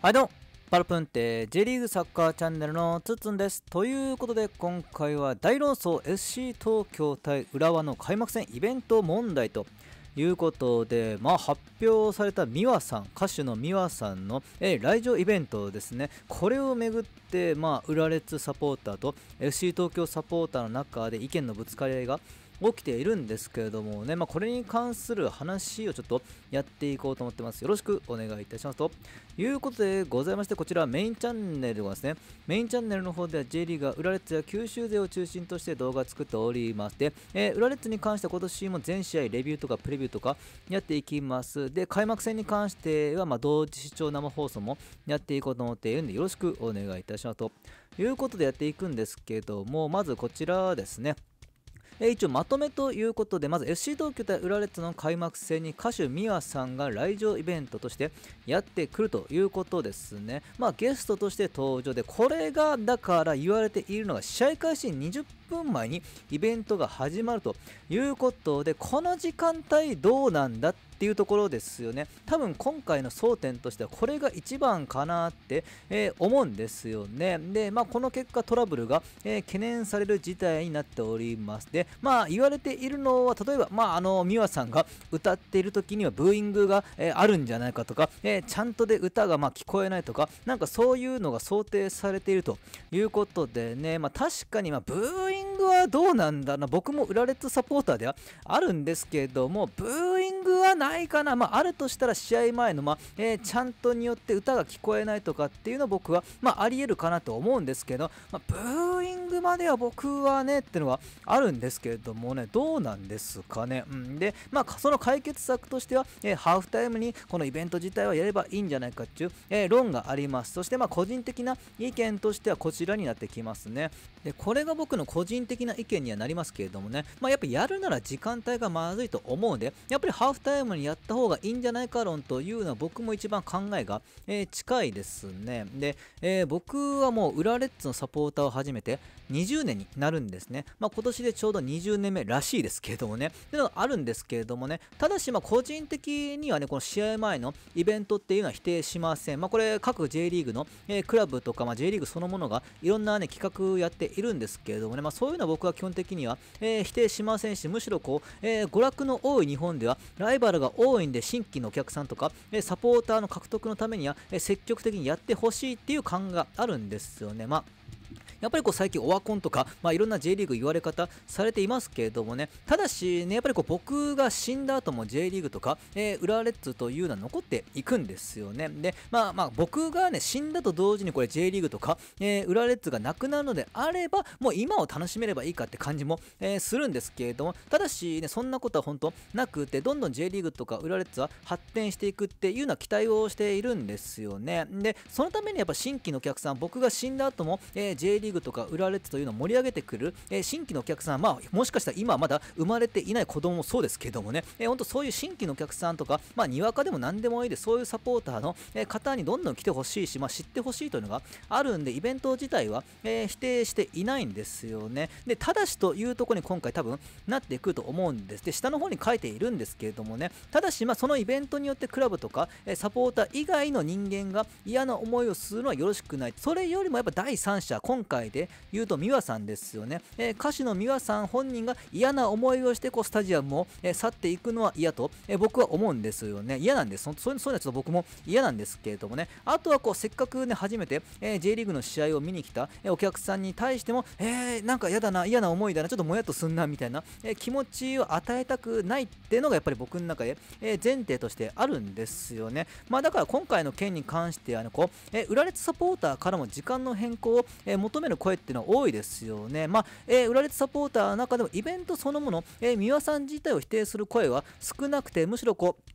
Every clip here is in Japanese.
はいどうもパルプンテ J リーグサッカーチャンネルのつつんです。ということで今回は大論争 SC 東京対浦和の開幕戦イベント問題ということで、まあ、発表された美和さん歌手の美和さんの、えー、来場イベントですねこれをめぐって、まあ、浦列サポーターと FC 東京サポーターの中で意見のぶつかり合いが起きているんですけれどもね、まあ、これに関する話をちょっとやっていこうと思ってます。よろしくお願いいたします。ということでございまして、こちらメインチャンネルはですね、メインチャンネルの方では J リーガー、ッ列や九州勢を中心として動画作っておりまして、えー、ッ列に関しては今年も全試合レビューとかプレビューとかやっていきます。で、開幕戦に関しては、ま同時視聴生放送もやっていこうと思っているんで、よろしくお願いいたします。ということでやっていくんですけども、まずこちらですね、え一応まとめということでまず FC 東京対浦ラレッズの開幕戦に歌手ミワさんが来場イベントとしてやってくるということですねまあゲストとして登場でこれがだから言われているのが試合開始20分前にイベントが始まるということで、この時間帯どうなんだっていうところですよね。多分今回の争点としてはこれが一番かなって、えー、思うんですよね。で、まあこの結果トラブルが、えー、懸念される事態になっております。で、まあ言われているのは例えば、まああの、美和さんが歌っている時にはブーイングが、えー、あるんじゃないかとか、えちゃんとで歌がま聞こえないとか、なんかそういうのが想定されているということでね、まあ確かにまブーイングイングはどうなんだな、僕も売らレッサポーターではあるんですけども、ブーイングはないかな、まあ、あるとしたら試合前の、まあ、えー、ちゃんとによって歌が聞こえないとかっていうの僕は、まあ、ありえるかなと思うんですけど、まあ、ブーイングングまでは僕はねってのはあるんですけれどもね、どうなんですかね。うん、で、まあ、その解決策としては、えー、ハーフタイムにこのイベント自体はやればいいんじゃないかっていう、えー、論があります。そして、まあ、個人的な意見としてはこちらになってきますね。で、これが僕の個人的な意見にはなりますけれどもね、まあ、やっぱやるなら時間帯がまずいと思うんで、やっぱりハーフタイムにやった方がいいんじゃないか論というのは僕も一番考えが、えー、近いですね。で、え僕はもう裏レッズのサポーターを始めて、20年になるんですね。まあ、今年でちょうど20年目らしいですけれどもね。というのがあるんですけれどもね。ただし、ま個人的にはね、この試合前のイベントっていうのは否定しません。まあ、これ、各 J リーグの、えー、クラブとか、まあ、J リーグそのものがいろんなね、企画やっているんですけれどもね。まあ、そういうのは僕は基本的には、えー、否定しませんし、むしろこう、えー、娯楽の多い日本では、ライバルが多いんで、新規のお客さんとか、えサポーターの獲得のためには、え積極的にやってほしいっていう感があるんですよね。まあやっぱりこう最近オワコンとか、まあ、いろんな J リーグ言われ方されていますけれどもね、ただしね、やっぱりこう僕が死んだ後も J リーグとか、えー、浦和レッズというのは残っていくんですよね。で、まあまあ僕がね、死んだと同時にこれ J リーグとか、えー、浦和レッズがなくなるのであれば、もう今を楽しめればいいかって感じも、えー、するんですけれども、ただしね、そんなことは本当なくて、どんどん J リーグとか浦和レッズは発展していくっていうのは期待をしているんですよね。で、そのためにやっぱ新規のお客さん、僕が死んだ後も、えー、J リーグリーグとか浦レッズというのを盛り上げてくる、えー、新規のお客さん、まあ、もしかしたら今まだ生まれていない子供もそうですけどもね、えー、本当そういう新規のお客さんとか、まあ、にわかでも何でもいいです、そういうサポーターの、え方にどんどん来てほしいし、まあ、知ってほしいというのがあるんで、イベント自体は、え否定していないんですよね。で、ただしというところに今回多分なっていくと思うんです。で、下の方に書いているんですけれどもね、ただし、まあ、そのイベントによってクラブとか、えサポーター以外の人間が嫌な思いをするのはよろしくない。それよりもやっぱ第三者、今回で言うと美和さんですよね、えー、歌手の美和さん本人が嫌な思いをしてこうスタジアムを、えー、去っていくのは嫌と、えー、僕は思うんですよね嫌なんですそそういうのはちょっと僕も嫌なんですけれどもねあとはこうせっかくね初めて、えー、J リーグの試合を見に来た、えお客さんに対してもえー、なんか嫌だな嫌な思いだなちょっともやっとすんなみたいな、え気持ちを与えたくないっていうのがやっぱり僕の中で、え前提としてあるんですよねまあだから今回の件に関してはねこう、え売らサポーターからも時間の変更を、え求めめる声っていうのは多いですよね。まあ、えー、浦立サポーターの中でもイベントそのもの、えー、三輪さん自体を否定する声は少なくて、むしろこう、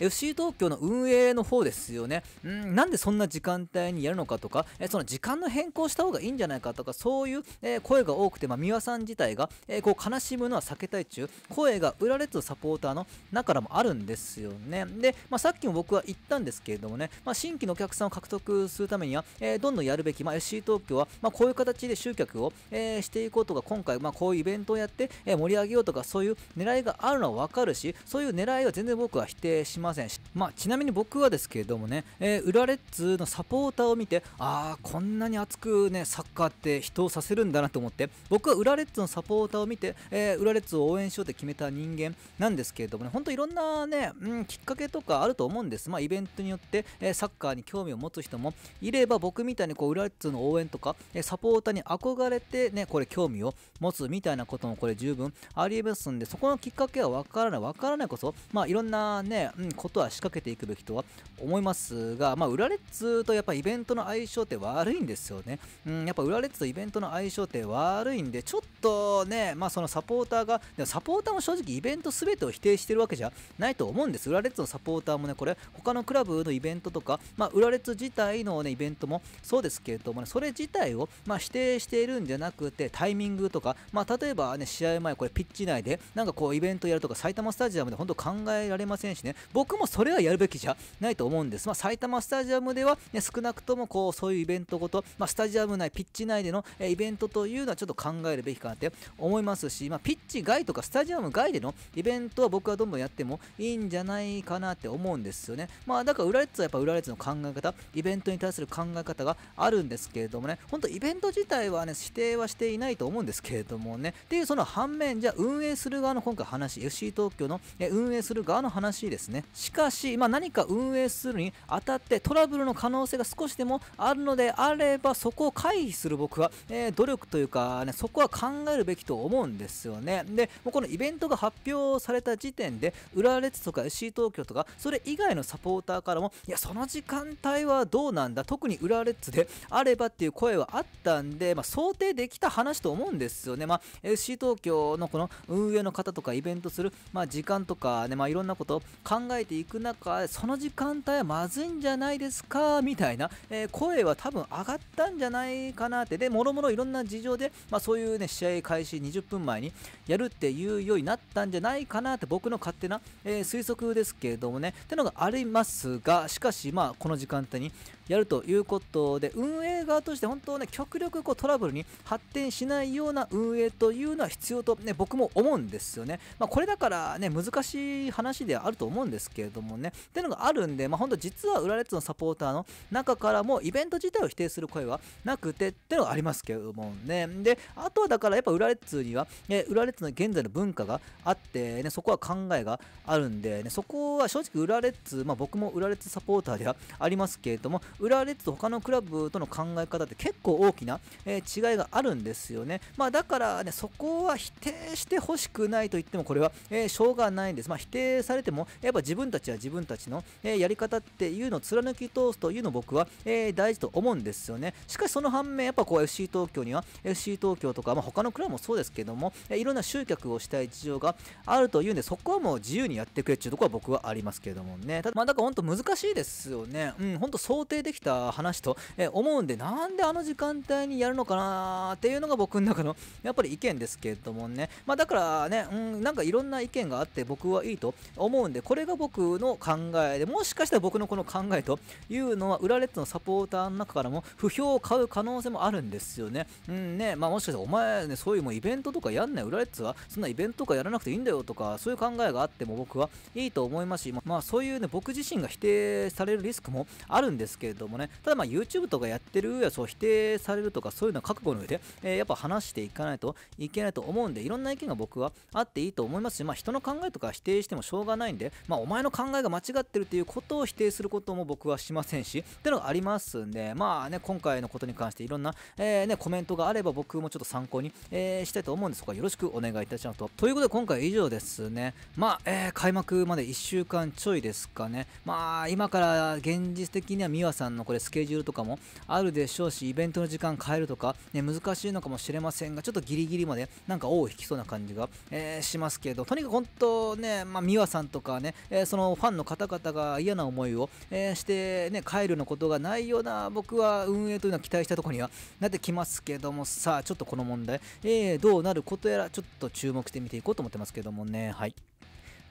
FC 東京の運営の方ですよね、うん、なんでそんな時間帯にやるのかとか、えその時間の変更した方がいいんじゃないかとか、そういう、え声が多くて、まあ、三輪さん自体が、えこう悲しむのは避けたい中、声が売られつサポーターの中からもあるんですよね。で、まあ、さっきも僕は言ったんですけれどもね、まあ、新規のお客さんを獲得するためには、えー、どんどんやるべき、まあ、FC 東京は、まこういう形で集客を、えー、していこうとか、今回、まこういうイベントをやって、え盛り上げようとか、そういう狙いがあるのは分かるし、そういう狙いは全然僕は否定しまませんし、まあ、ちなみに僕はですけれどもね、えー、浦レッズのサポーターを見てああこんなに熱くねサッカーって人をさせるんだなと思って僕は浦レッズのサポーターを見て、えー、浦レッズを応援しようって決めた人間なんですけれどもね本当いろんなね、うん、きっかけとかあると思うんです、まあ、イベントによって、えー、サッカーに興味を持つ人もいれば僕みたいにこう浦レッズの応援とか、えサポーターに憧れてねこれ興味を持つみたいなこともこれ十分ありえますんでそこのきっかけは分からない分からないこそまあいろんなね、うん、ことは仕掛けていくべきとは思いますが、まあ、レッツとやっぱイベントの相性って悪いんですよね。うん、やっぱ裏レッツとイベントの相性って悪いんで、ちょっとね、まあ、そのサポーターが、でもサポーターも正直イベント全てを否定してるわけじゃないと思うんです。裏レッツのサポーターもね、これ、他のクラブのイベントとか、まあ、レッツ自体の、ね、イベントもそうですけれどもね、それ自体を、まあ、否定しているんじゃなくて、タイミングとか、まあ、例えばね、試合前、これ、ピッチ内で、なんかこう、イベントやるとか、埼玉スタジアムで本当考えられませんしね、僕僕もそれはやるべきじゃないと思うんです。まあ、埼玉スタジアムでは、ね、少なくともこうそういうイベントごと、まあ、スタジアム内、ピッチ内での、えイベントというのはちょっと考えるべきかなって思いますし、まあ、ピッチ外とかスタジアム外でのイベントは僕はどんどんやってもいいんじゃないかなって思うんですよね。まあ、だから浦和レはやっぱ浦和レッの考え方、イベントに対する考え方があるんですけれどもね、本当イベント自体はね、指定はしていないと思うんですけれどもね、っていうその反面、じゃあ運営する側の今回話、FC 東京の、運営する側の話ですね。しかし、まあ、何か運営するにあたってトラブルの可能性が少しでもあるのであればそこを回避する僕は、えー、努力というか、ね、そこは考えるべきと思うんですよねでもうこのイベントが発表された時点で浦和レッズとか FC 東京とかそれ以外のサポーターからもいやその時間帯はどうなんだ特に浦和レッズであればっていう声はあったんで、まあ、想定できた話と思うんですよね、まあ、FC 東京のこの運営の方とかイベントする、まあ、時間とかね、まあ、いろんなことを考ええていく中その時間帯はまずいんじゃないですかみたいな、えー、声は多分上がったんじゃないかなってでもろもろいろんな事情で、まあ、そういうね試合開始20分前にやるっていうようになったんじゃないかなって僕の勝手な、えー、推測ですけれどもねってのがありますがしかしまあこの時間帯にやるということで運営側として本当ね極力こうトラブルに発展しないような運営というのは必要と、ね、僕も思うんですよね、まあ、これだからね難しい話ではあると思うんですけれどもねっていうのがあるんで、まあ、本当実は裏列レッのサポーターの中からもイベント自体を否定する声はなくてっていうのがありますけれどもねであとはだからやっぱ裏レッズには、ね、浦和の現在の文化があって、ね、そこは考えがあるんで、ね、そこは正直裏列、レッまあ、僕も裏列レッサポーターではありますけれども浦和レッズと他のクラブとの考え方って結構大きな、えー、違いがあるんですよね。まあ、だからね、そこは否定してほしくないと言ってもこれは、えー、しょうがないんです。まあ、否定されても、やっぱ自分たちは自分たちの、えー、やり方っていうのを貫き通すというの僕は、え大事と思うんですよね。しかしその反面、やっぱこう FC 東京には FC 東京とか、まあ、他のクラブもそうですけども、えいろんな集客をしたい事情があるというんで、そこはもう自由にやってくれっていうところは僕はありますけどもね。ただ、まあ、だから本当難しいですよね。うん、本当想定できた話と、え思うんで、なんであの時間帯にやるのかなっていうのが僕の中の やっぱり意見ですけどもね、まあ、だからね、うん、なんかいろんな意見があって僕はいいと思うんで、これが僕の考えで、もしかしたら僕のこの考えというのは、裏レッツのサポーターの中からも不評を買う可能性もあるんですよね。うんね、まあ、もしかしたらお前ね、そういうもうイベントとかやんない、裏レッツはそんなイベントとかやらなくていいんだよとか、そういう考えがあっても僕はいいと思いますし、まあそういうね、僕自身が否定されるリスクもあるんですけれどどもね、ただまあ YouTube とかやってるやつを否定されるとかそういうのは覚悟の上で、えー、やっぱ話していかないといけないと思うんで、いろんな意見が僕はあっていいと思いますし、まあ人の考えとか否定してもしょうがないんで、まあお前の考えが間違ってるっていうことを否定することも僕はしませんし、っていうのがありますんで、まあね、今回のことに関していろんな、えー、ね、コメントがあれば僕もちょっと参考に、えー、したいと思うんですが、よろしくお願いいたしますと。ということで今回以上ですね。まあ、えー、開幕まで1週間ちょいですかね。まあ、今から現実的には美和さんさんのこれスケジュールとかもあるでしょうしイベントの時間変えるとか、ね、難しいのかもしれませんがちょっとギリギリまでなんか王を引きそうな感じが、えー、しますけどとにかく本当ね、まあ、美和さんとかね、えー、そのファンの方々が嫌な思いを、えー、してね帰るのことがないような僕は運営というのは期待したところにはなってきますけどもさあちょっとこの問題、えどうなることやらちょっと注目して見ていこうと思ってますけどもねはい。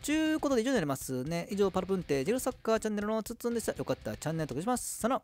ちゅうことで以上になりますね。以上、パルプンテジェルサッカーチャンネルのつつんでした。よかったらチャンネル登録します。さよ